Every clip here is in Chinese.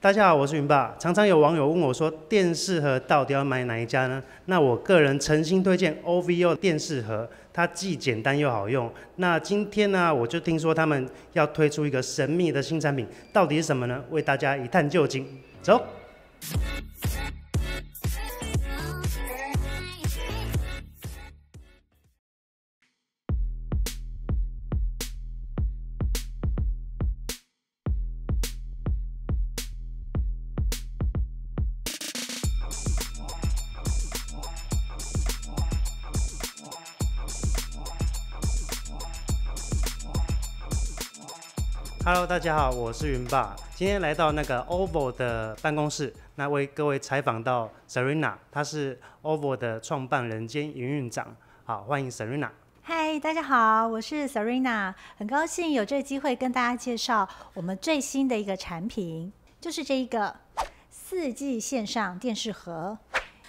大家好，我是云爸。常常有网友问我说，电视盒到底要买哪一家呢？那我个人诚心推荐 OVO 电视盒，它既简单又好用。那今天呢，我就听说他们要推出一个神秘的新产品，到底是什么呢？为大家一探究竟，走。Hello，大家好，我是云爸，今天来到那个 o v o 的办公室，那为各位采访到 Serina，她是 o v o 的创办人兼营运长，好，欢迎 Serina。嗨，大家好，我是 Serina，很高兴有这个机会跟大家介绍我们最新的一个产品，就是这一个四季线上电视盒，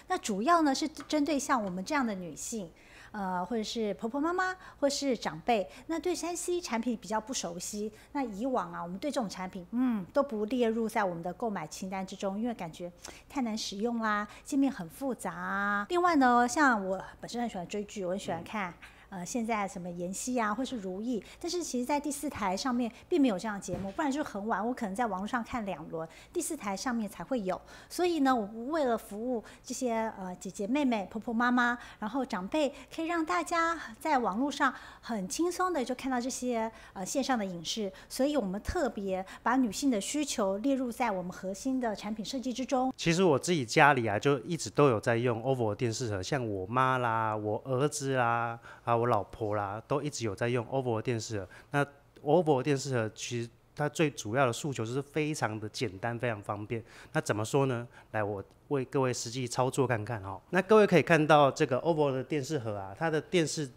那主要呢是针对像我们这样的女性。呃，或者是婆婆妈妈，或是长辈，那对山西产品比较不熟悉。那以往啊，我们对这种产品，嗯，都不列入在我们的购买清单之中，因为感觉太难使用啦，界面很复杂啊。另外呢，像我本身很喜欢追剧，我很喜欢看。呃，现在什么妍希啊，或是如意，但是其实在第四台上面并没有这样的节目，不然就很晚，我可能在网络上看两轮，第四台上面才会有。所以呢，我们为了服务这些呃姐姐、妹妹、婆婆、妈妈，然后长辈，可以让大家在网络上很轻松的就看到这些呃线上的影视，所以我们特别把女性的需求列入在我们核心的产品设计之中。其实我自己家里啊，就一直都有在用 OVO 电视盒，像我妈啦，我儿子啦，啊。我老婆啦，都一直有在用 OVO 的电视盒。那 OVO 电视盒其实它最主要的诉求就是非常的简单，非常方便。那怎么说呢？来，我为各位实际操作看看哈。那各位可以看到这个 OVO 的电视盒啊，它的电视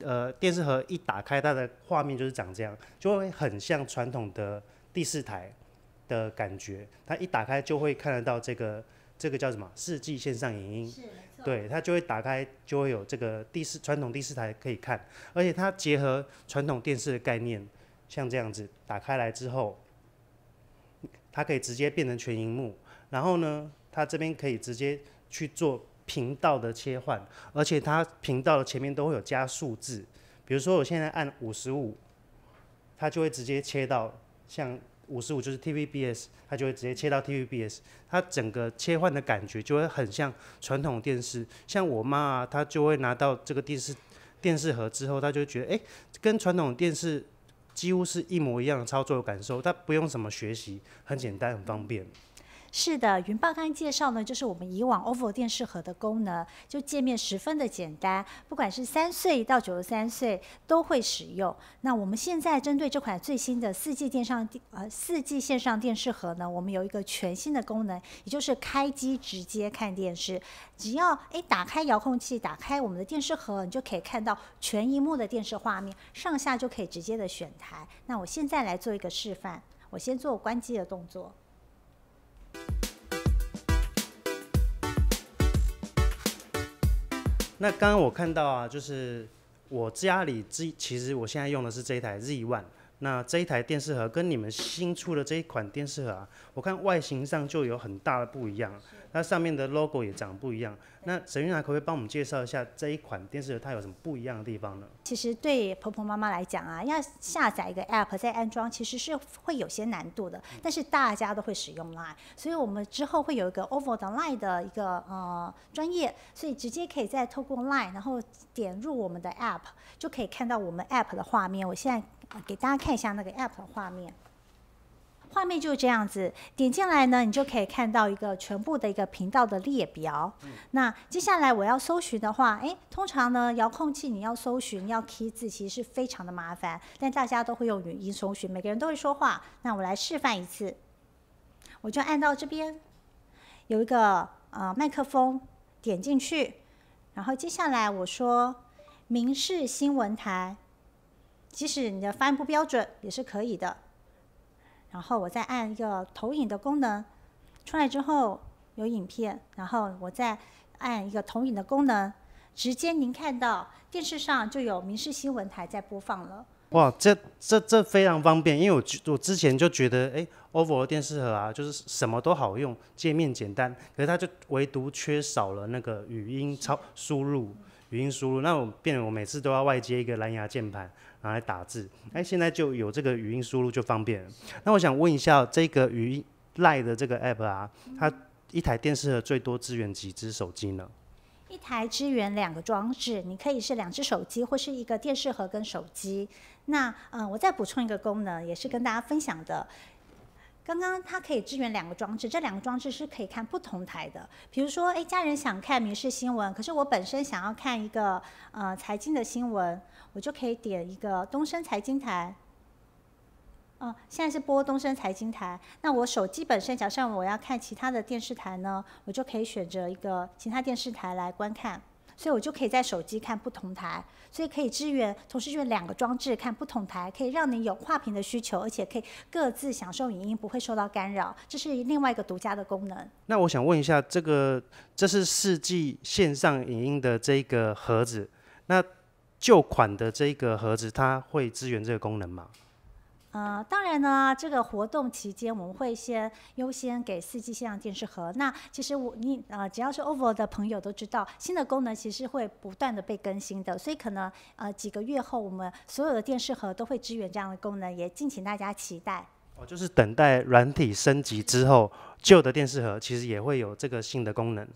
呃电视盒一打开，它的画面就是长这样，就会很像传统的第四台的感觉。它一打开就会看得到这个。这个叫什么？四季线上影音，对，它就会打开，就会有这个第四传统第四台可以看，而且它结合传统电视的概念，像这样子打开来之后，它可以直接变成全荧幕，然后呢，它这边可以直接去做频道的切换，而且它频道的前面都会有加数字，比如说我现在按五十五，它就会直接切到像。五十五就是 TVBS，它就会直接切到 TVBS，它整个切换的感觉就会很像传统电视。像我妈啊，她就会拿到这个电视电视盒之后，她就觉得哎，跟传统电视几乎是一模一样的操作感受，她不用什么学习，很简单，很方便。是的，云豹刚刚介绍呢，就是我们以往 OVO 电视盒的功能，就界面十分的简单，不管是三岁到九十三岁都会使用。那我们现在针对这款最新的四 G 电上呃四 G 线上电视盒呢，我们有一个全新的功能，也就是开机直接看电视。只要哎打开遥控器，打开我们的电视盒，你就可以看到全荧幕的电视画面，上下就可以直接的选台。那我现在来做一个示范，我先做关机的动作。那刚刚我看到啊，就是我家里这，其实我现在用的是这一台 z One，那这一台电视盒跟你们新出的这一款电视盒啊，我看外形上就有很大的不一样，那上面的 logo 也长不一样。那沈云娜可不可以帮我们介绍一下这一款电视盒它有什么不一样的地方呢？其实对婆婆妈妈来讲啊，要下载一个 app 再安装，其实是会有些难度的。但是大家都会使用 line，所以我们之后会有一个 over 的 line 的一个呃专业，所以直接可以再透过 line，然后点入我们的 app，就可以看到我们 app 的画面。我现在。给大家看一下那个 APP 的画面，画面就是这样子。点进来呢，你就可以看到一个全部的一个频道的列表。那接下来我要搜寻的话，哎，通常呢遥控器你要搜寻要 key 字，其实是非常的麻烦。但大家都会用语音搜寻，每个人都会说话。那我来示范一次，我就按到这边，有一个呃麦克风，点进去，然后接下来我说“明视新闻台”。即使你的发音不标准也是可以的。然后我再按一个投影的功能，出来之后有影片，然后我再按一个投影的功能，直接您看到电视上就有民事新闻台在播放了。哇，这这这非常方便，因为我我之前就觉得，哎，OVO 电视盒啊，就是什么都好用，界面简单，可是它就唯独缺少了那个语音操输入。语音输入，那我变得我每次都要外接一个蓝牙键盘拿来打字。哎，现在就有这个语音输入就方便。了。那我想问一下，这个语音赖的这个 app 啊，它一台电视盒最多支援几只手机呢？一台支援两个装置，你可以是两只手机或是一个电视盒跟手机。那嗯，我再补充一个功能，也是跟大家分享的。刚刚它可以支援两个装置，这两个装置是可以看不同台的。比如说，哎，家人想看民事新闻，可是我本身想要看一个呃财经的新闻，我就可以点一个东升财经台。哦，现在是播东升财经台。那我手机本身，假设我要看其他的电视台呢，我就可以选择一个其他电视台来观看。所以我就可以在手机看不同台，所以可以支援同时用两个装置看不同台，可以让你有跨屏的需求，而且可以各自享受影音，不会受到干扰。这是另外一个独家的功能。那我想问一下，这个这是四 G 线上影音的这个盒子，那旧款的这个盒子它会支援这个功能吗？呃，当然呢，这个活动期间我们会先优先给四 G 线上电视盒。那其实我你呃，只要是 OVO 的朋友都知道，新的功能其实会不断的被更新的，所以可能呃几个月后，我们所有的电视盒都会支援这样的功能，也敬请大家期待。哦，就是等待软体升级之后，旧的电视盒其实也会有这个新的功能。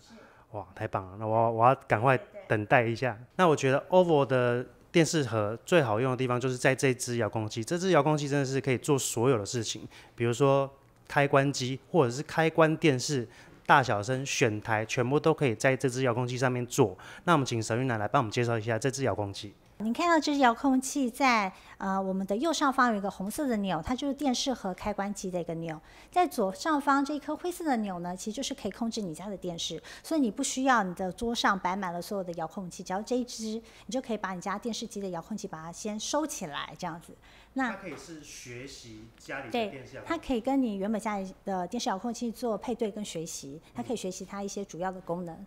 哇，太棒了！那我我要赶快等待一下。那我觉得 OVO 的。电视盒最好用的地方就是在这只遥控器，这只遥控器真的是可以做所有的事情，比如说开关机，或者是开关电视、大小声、选台，全部都可以在这只遥控器上面做。那我们请沈玉男来帮我们介绍一下这只遥控器。你看到这遥控器在呃我们的右上方有一个红色的钮，它就是电视和开关机的一个钮。在左上方这一颗灰色的钮呢，其实就是可以控制你家的电视。所以你不需要你的桌上摆满了所有的遥控器，只要这一只，你就可以把你家电视机的遥控器把它先收起来，这样子。那它可以是学习家里的电视。对，它可以跟你原本家里的电视遥控器做配对跟学习，它可以学习它一些主要的功能。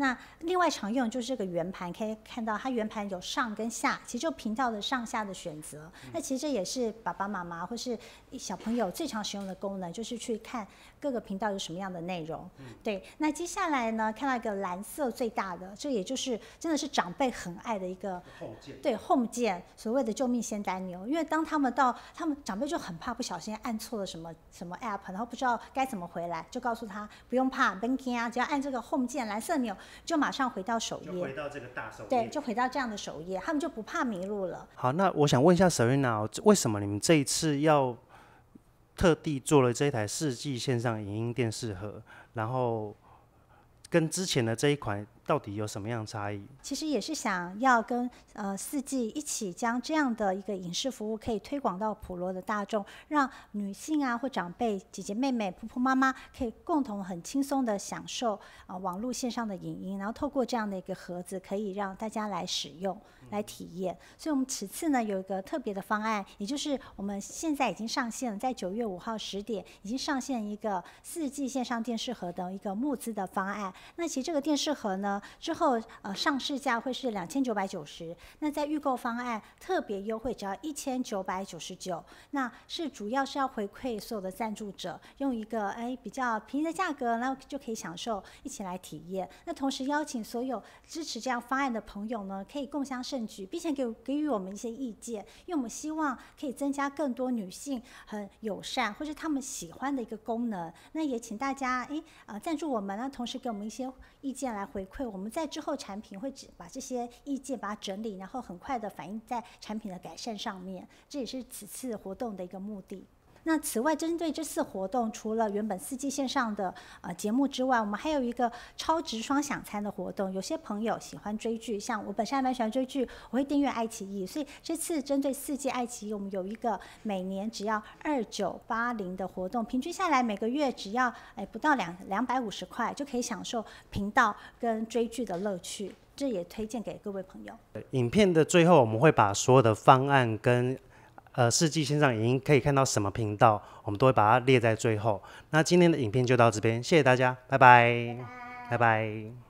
那另外常用就是这个圆盘，可以看到它圆盘有上跟下，其实就频道的上下的选择。那其实这也是爸爸妈妈或是小朋友最常使用的功能，就是去看各个频道有什么样的内容。对，那接下来呢，看到一个蓝色最大的，这也就是真的是长辈很爱的一个。Home 键对 Home 键，所谓的救命仙丹钮，因为当他们到他们长辈就很怕不小心按错了什么什么 App，然后不知道该怎么回来，就告诉他不用怕，n k i n g 啊，只要按这个 Home 键，蓝色钮。就马上回到首页，回到这个大首页，对，就回到这样的首页，他们就不怕迷路了。好，那我想问一下 s e r i n a 为什么你们这一次要特地做了这一台四 G 线上影音电视盒，然后跟之前的这一款？到底有什么样差异？其实也是想要跟呃四季一起将这样的一个影视服务可以推广到普罗的大众，让女性啊或长辈、姐姐、妹妹、婆婆、妈妈可以共同很轻松的享受啊网络线上的影音，然后透过这样的一个盒子可以让大家来使用、来体验。所以，我们此次呢有一个特别的方案，也就是我们现在已经上线了，在九月五号十点已经上线一个四季线上电视盒的一个募资的方案。那其实这个电视盒呢？之后，呃，上市价会是两千九百九十，那在预购方案特别优惠，只要一千九百九十九，那是主要是要回馈所有的赞助者，用一个哎比较便宜的价格，然后就可以享受一起来体验。那同时邀请所有支持这样方案的朋友呢，可以共享盛举，并且给给予我们一些意见，因为我们希望可以增加更多女性很友善或者他们喜欢的一个功能。那也请大家哎，呃，赞助我们呢，同时给我们一些意见来回馈。我们在之后产品会只把这些意见把它整理，然后很快的反映在产品的改善上面。这也是此次活动的一个目的。那此外，针对这次活动，除了原本四季线上的呃节目之外，我们还有一个超值双享餐的活动。有些朋友喜欢追剧，像我本身还蛮喜欢追剧，我会订阅爱奇艺。所以这次针对四季爱奇艺，我们有一个每年只要二九八零的活动，平均下来每个月只要哎不到两两百五十块，就可以享受频道跟追剧的乐趣。这也推荐给各位朋友。影片的最后，我们会把所有的方案跟。呃，世纪线上影音可以看到什么频道，我们都会把它列在最后。那今天的影片就到这边，谢谢大家，拜拜，拜拜。